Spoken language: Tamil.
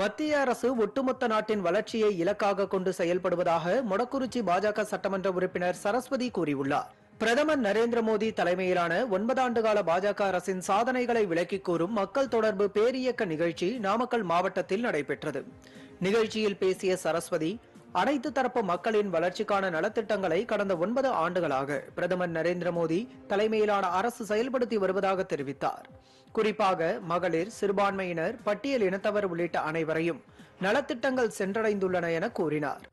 மத்திய அரசு ஒட்டுமொத்த நாட்டின் வளர்ச்சியை இலக்காக கொண்டு செயல்படுவதாக மொடக்குறிச்சி பாஜக சட்டமன்ற உறுப்பினர் சரஸ்வதி கூறியுள்ளார் பிரதமர் நரேந்திர மோடி தலைமையிலான கால பாஜக அரசின் சாதனைகளை விளக்கிக் கூறும் மக்கள் தொடர்பு பேரியக்க நிகழ்ச்சி நாமக்கல் மாவட்டத்தில் நடைபெற்றது நிகழ்ச்சியில் பேசிய சரஸ்வதி அனைத்து தரப்பு மக்களின் வளர்ச்சிக்கான நலத்திட்டங்களை கடந்த ஒன்பது ஆண்டுகளாக பிரதமர் நரேந்திர மோடி தலைமையிலான அரசு செயல்படுத்தி வருவதாக தெரிவித்தார் குறிப்பாக மகளிர் சிறுபான்மையினர் பட்டியல் இனத்தவர் உள்ளிட்ட அனைவரையும் நலத்திட்டங்கள் சென்றடைந்துள்ளன என கூறினார்